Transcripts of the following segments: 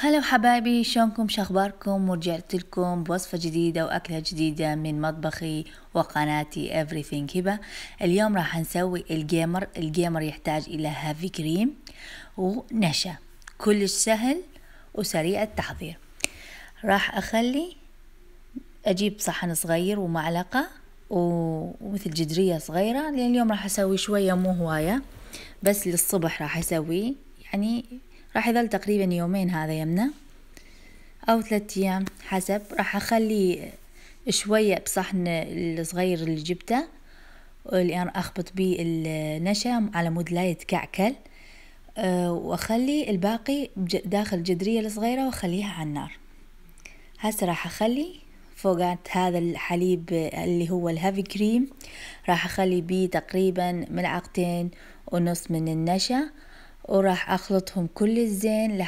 هلا وحبايبي شلونكم شخباركم ورجعت لكم بوصفة جديدة وأكلة جديدة من مطبخي وقناتي everything هبة اليوم راح نسوي الجيمر الجيمر يحتاج إلى هافي كريم ونشا كلش سهل وسريع التحضير راح أخلي أجيب صحن صغير ومعلقة ومثل جدرية صغيرة لأن اليوم راح أسوي شوية مو هواية بس للصبح راح أسوي يعني راح يظل تقريبا يومين هذا يمنا أو ثلاثة أيام حسب راح اخلي شوية بصحن الصغير اللي جبته اللي أنا أخبط بيه النشا على مود لا يتكعكل أه، وأخلي الباقي داخل الجدرية الصغيرة وأخليها على النار هسه راح أخلي فوقات هذا الحليب اللي هو الهافي كريم راح أخلي بيه تقريبا ملعقتين ونص من النشا وراح أخلطهم كل الزين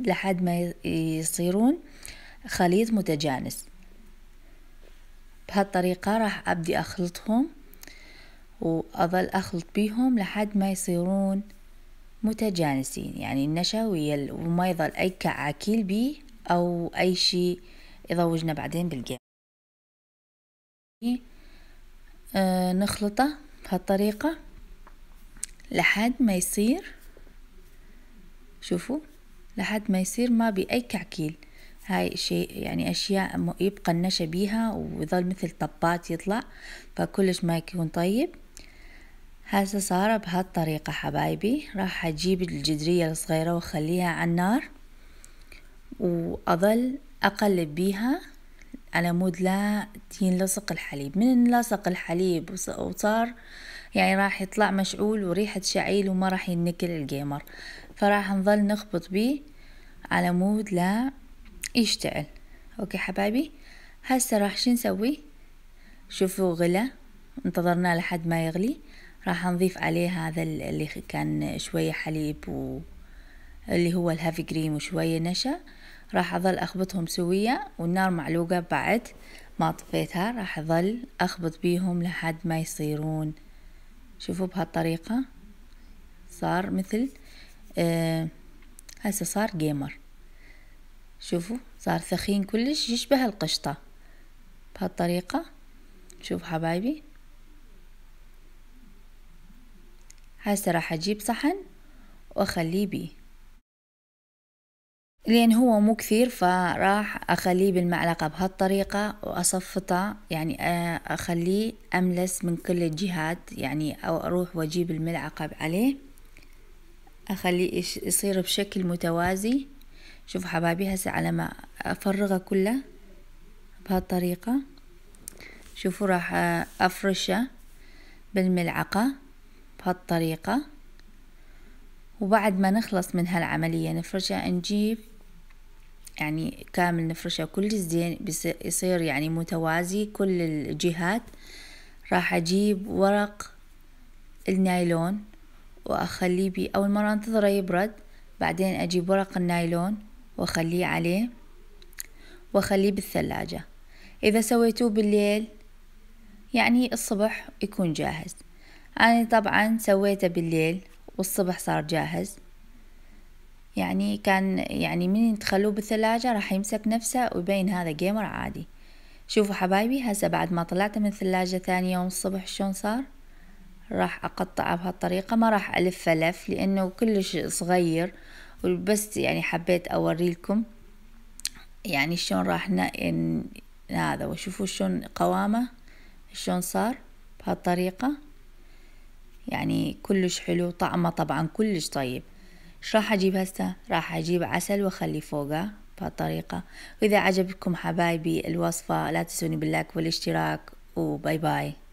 لحد ما يصيرون خليط متجانس بهالطريقة راح أبدي أخلطهم وأظل أخلط بيهم لحد ما يصيرون متجانسين يعني النشا وما يظل أي كعاكيل بيه أو أي شي يضوجنا بعدين بالجيم آه نخلطه بهالطريقة لحد ما يصير شوفوا لحد ما يصير ما بأي كعكيل هاي شيء يعني أشياء يبقى النشا بيها ويظل مثل طبات يطلع فكلش ما يكون طيب هسه صار بهالطريقة حبايبي راح أجيب الجدرية الصغيرة وأخليها على النار وأظل أقلب بيها على مود لا ينلصق الحليب من لصق الحليب وصار يعني راح يطلع مشعول وريحة شعيل وما راح ينكل الجيمر فراح نظل نخبط بيه على مود لا يشتعل اوكي حبايبي هسه راح شو نسوي شوفوا غلى انتظرناه لحد ما يغلي راح نضيف عليه هذا اللي كان شوية حليب و اللي هو الهافي كريم وشوية نشا راح أظل أخبطهم سوية والنار معلوقة بعد ما طفيتها راح أظل أخبط بيهم لحد ما يصيرون شوفوا بهالطريقة صار مثل آه، هسه صار جيمر شوفوا صار ثخين كلش يشبه القشطة بهالطريقة شوف حبايبي هسه راح اجيب صحن واخليه بيه لأن هو مو كثير فراح أخليه بالمعلقة بهالطريقة وأصفطه يعني آه، أخليه أملس من كل الجهات يعني أو أروح وأجيب الملعقة عليه أخليه يصير بشكل متوازي شوف حبايبي هسه على ما أفرغه كله بهالطريقة شوفوا راح أفرشه بالملعقة بهالطريقة وبعد ما نخلص من هالعملية نفرشه نجيب يعني كامل نفرشه كل زين يصير يعني متوازي كل الجهات راح أجيب ورق النايلون وأخليه بي أول مرة أنتظره يبرد بعدين أجيب ورق النايلون وأخليه عليه وأخليه بالثلاجة إذا سويتوه بالليل يعني الصبح يكون جاهز أنا طبعا سويته بالليل والصبح صار جاهز يعني كان يعني من تخلوه بالثلاجة راح يمسك نفسه ويبين هذا جيمر عادي شوفوا حبايبي هسه بعد ما طلعته من الثلاجة ثاني يوم الصبح شلون صار راح اقطعه بهالطريقة ما راح الف لف لانه كلش صغير وبس يعني حبيت اوريلكم يعني شلون راح ن... هذا وشوفوا شلون قوامه شلون صار بهالطريقة يعني كلش حلو طعمه طبعا كلش طيب ايش راح اجيب هسه راح اجيب عسل واخليه فوقه بهالطريقة وإذا عجبكم حبايبي الوصفة لا تنسوني باللايك والاشتراك وباي باي